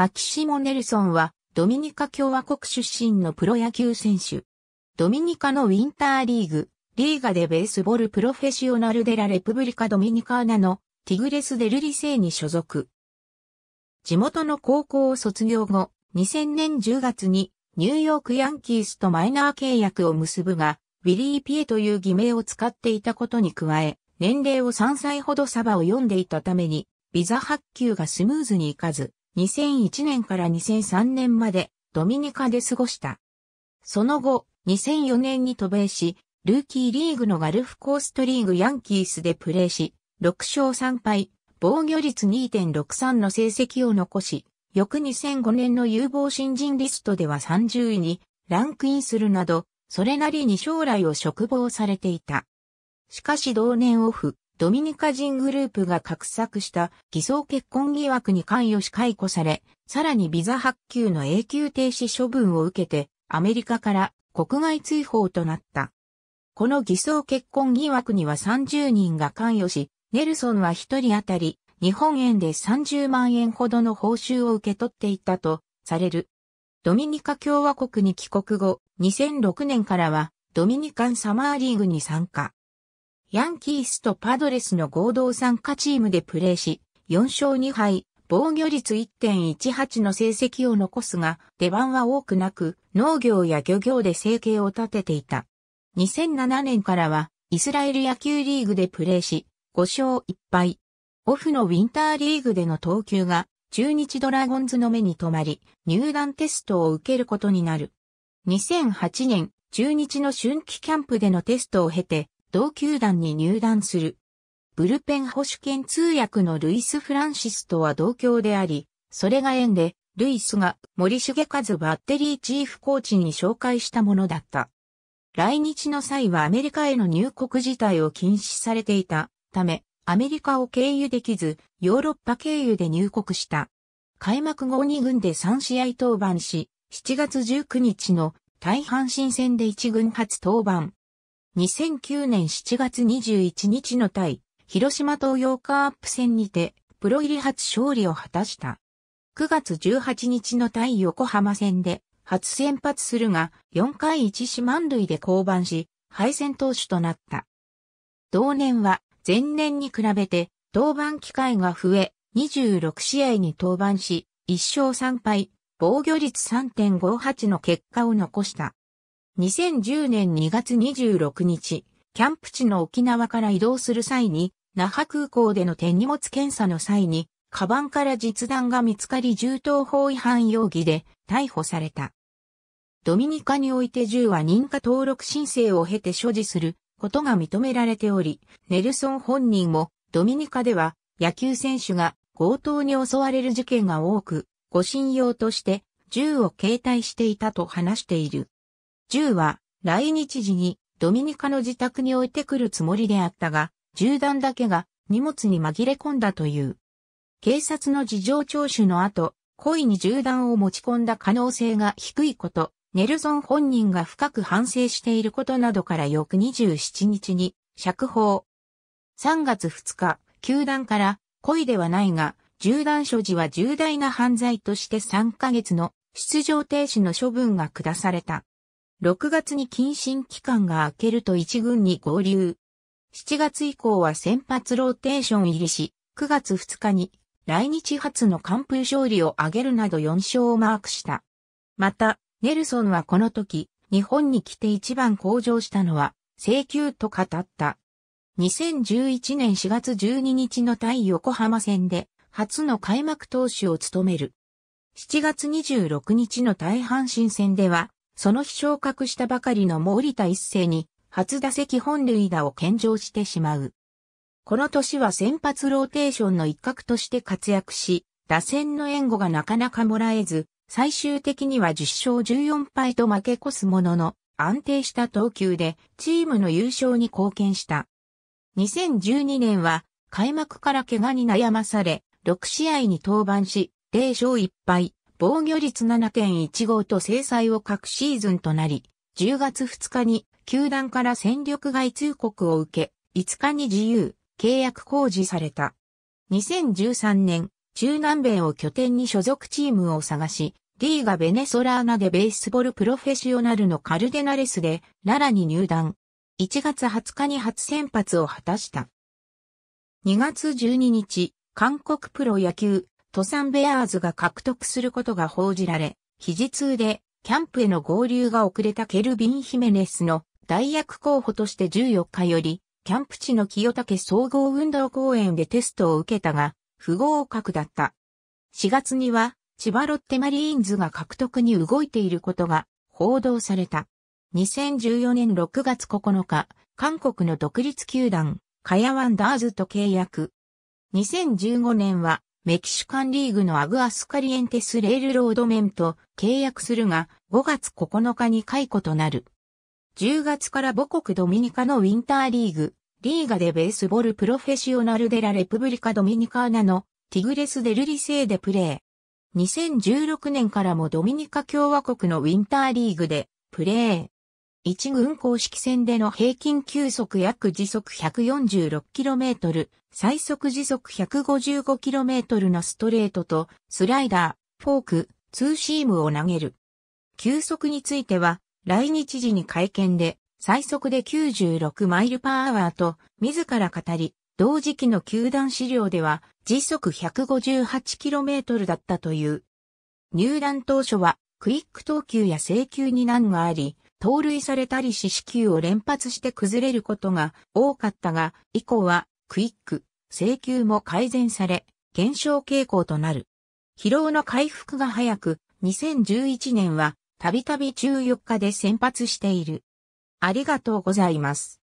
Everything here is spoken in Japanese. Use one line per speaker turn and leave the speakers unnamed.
マキシモ・ネルソンは、ドミニカ共和国出身のプロ野球選手。ドミニカのウィンターリーグ、リーガでベースボールプロフェッショナルデラレプブリカドミニカーナのティグレス・デルリセーに所属。地元の高校を卒業後、2000年10月にニューヨークヤンキースとマイナー契約を結ぶが、ウィリー・ピエという偽名を使っていたことに加え、年齢を3歳ほどサバを読んでいたために、ビザ発給がスムーズにいかず、2001年から2003年までドミニカで過ごした。その後、2004年に渡米し、ルーキーリーグのガルフコーストリーグヤンキースでプレーし、6勝3敗、防御率2.63の成績を残し、翌2005年の有望新人リストでは30位にランクインするなど、それなりに将来を嘱望されていた。しかし同年オフ、ドミニカ人グループが画策した偽装結婚疑惑に関与し解雇され、さらにビザ発給の永久停止処分を受けて、アメリカから国外追放となった。この偽装結婚疑惑には30人が関与し、ネルソンは1人当たり日本円で30万円ほどの報酬を受け取っていたとされる。ドミニカ共和国に帰国後、2006年からはドミニカンサマーリーグに参加。ヤンキースとパドレスの合同参加チームでプレーし、4勝2敗、防御率1.18の成績を残すが、出番は多くなく、農業や漁業で生計を立てていた。2007年からは、イスラエル野球リーグでプレーし、5勝1敗。オフのウィンターリーグでの投球が、中日ドラゴンズの目に留まり、入団テストを受けることになる。2008年、中日の春季キャンプでのテストを経て、同球団に入団する。ブルペン保守兼通訳のルイス・フランシスとは同郷であり、それが縁で、ルイスが森重和バッテリーチーフコーチに紹介したものだった。来日の際はアメリカへの入国自体を禁止されていたため、アメリカを経由できず、ヨーロッパ経由で入国した。開幕後2軍で3試合登板し、7月19日の大阪新戦で1軍初登板。2009年7月21日の対、広島東洋カープ戦にて、プロ入り初勝利を果たした。9月18日の対横浜戦で、初先発するが、4回1四万塁で降板し、敗戦投手となった。同年は、前年に比べて、登板機会が増え、26試合に登板し、1勝3敗、防御率3.58の結果を残した。2010年2月26日、キャンプ地の沖縄から移動する際に、那覇空港での手荷物検査の際に、カバンから実弾が見つかり銃刀法違反容疑で逮捕された。ドミニカにおいて銃は認可登録申請を経て所持することが認められており、ネルソン本人もドミニカでは野球選手が強盗に襲われる事件が多く、護身用として銃を携帯していたと話している。銃は来日時にドミニカの自宅に置いてくるつもりであったが、銃弾だけが荷物に紛れ込んだという。警察の事情聴取の後、故意に銃弾を持ち込んだ可能性が低いこと、ネルソン本人が深く反省していることなどから翌27日に釈放。3月2日、球団から故意ではないが、銃弾所持は重大な犯罪として3ヶ月の出場停止の処分が下された。6月に謹慎期間が明けると1軍に合流。7月以降は先発ローテーション入りし、9月2日に来日初の完封勝利を挙げるなど4勝をマークした。また、ネルソンはこの時、日本に来て一番向上したのは、請求と語った。2011年4月12日の対横浜戦で、初の開幕投手を務める。7月26日の対阪神戦では、その日昇格したばかりの森田一世に、初打席本塁打を献上してしまう。この年は先発ローテーションの一角として活躍し、打線の援護がなかなかもらえず、最終的には10勝14敗と負け越すものの、安定した投球でチームの優勝に貢献した。2012年は開幕から怪我に悩まされ、6試合に登板し、0勝1敗、防御率7.15と制裁を各シーズンとなり、10月2日に球団から戦力外通告を受け、5日に自由、契約公示された。2013年、中南米を拠点に所属チームを探し、リーガベネソラーナでベースボールプロフェッショナルのカルデナレスで、ララに入団。1月20日に初先発を果たした。2月12日、韓国プロ野球トサンベアーズが獲得することが報じられ、肘痛でキャンプへの合流が遅れたケルビン・ヒメネスの代役候補として14日より、キャンプ地の清武総合運動公園でテストを受けたが、不合格だった。4月には、千葉ロッテマリーンズが獲得に動いていることが報道された。2014年6月9日、韓国の独立球団、カヤワンダーズと契約。2015年はメキシカンリーグのアグアスカリエンテスレールロード面と契約するが5月9日に解雇となる。10月から母国ドミニカのウィンターリーグ、リーガでベースボールプロフェッショナルデラレプブリカドミニカーナのティグレスデルリセーでプレー。2016年からもドミニカ共和国のウィンターリーグでプレー。1軍公式戦での平均球速約時速 146km、最速時速 155km のストレートと、スライダー、フォーク、ツーシームを投げる。球速については、来日時に会見で、最速で96マイルパーアワーと、自ら語り、同時期の球団資料では、時速 158km だったという。入団当初は、クイック投球や制球に難があり、盗塁されたり四死球を連発して崩れることが多かったが、以降はクイック、請求も改善され、減少傾向となる。疲労の回復が早く、2011年はたびたび14日で先発している。ありがとうございます。